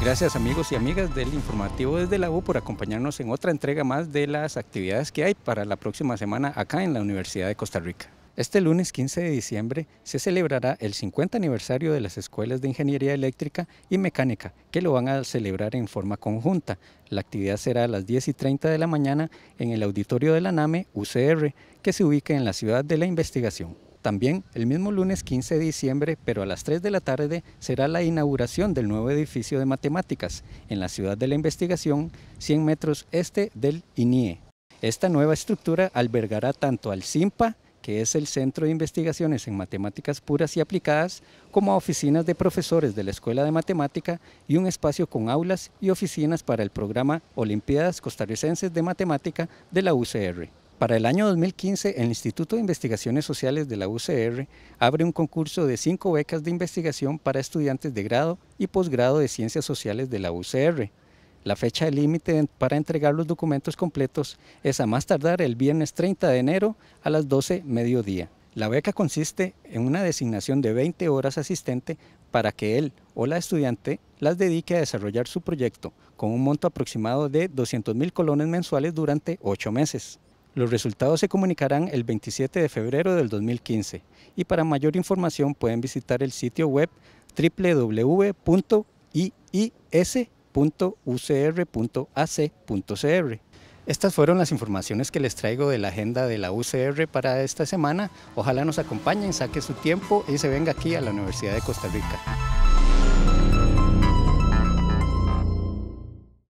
Gracias amigos y amigas del informativo desde la U por acompañarnos en otra entrega más de las actividades que hay para la próxima semana acá en la Universidad de Costa Rica. Este lunes 15 de diciembre se celebrará el 50 aniversario de las escuelas de Ingeniería Eléctrica y Mecánica, que lo van a celebrar en forma conjunta. La actividad será a las 10 y 30 de la mañana en el auditorio de la NAME UCR, que se ubica en la ciudad de la investigación. También el mismo lunes 15 de diciembre, pero a las 3 de la tarde, será la inauguración del nuevo edificio de matemáticas en la ciudad de la investigación, 100 metros este del INIE. Esta nueva estructura albergará tanto al CIMPA, que es el Centro de Investigaciones en Matemáticas Puras y Aplicadas, como a oficinas de profesores de la Escuela de Matemática y un espacio con aulas y oficinas para el programa Olimpiadas Costarricenses de Matemática de la UCR. Para el año 2015, el Instituto de Investigaciones Sociales de la UCR abre un concurso de cinco becas de investigación para estudiantes de grado y posgrado de Ciencias Sociales de la UCR. La fecha límite para entregar los documentos completos es a más tardar el viernes 30 de enero a las 12 mediodía. La beca consiste en una designación de 20 horas asistente para que él o la estudiante las dedique a desarrollar su proyecto con un monto aproximado de 200 colones mensuales durante 8 meses. Los resultados se comunicarán el 27 de febrero del 2015 y para mayor información pueden visitar el sitio web www.iis.ucr.ac.cr. Estas fueron las informaciones que les traigo de la agenda de la UCR para esta semana. Ojalá nos acompañen, saque su tiempo y se venga aquí a la Universidad de Costa Rica.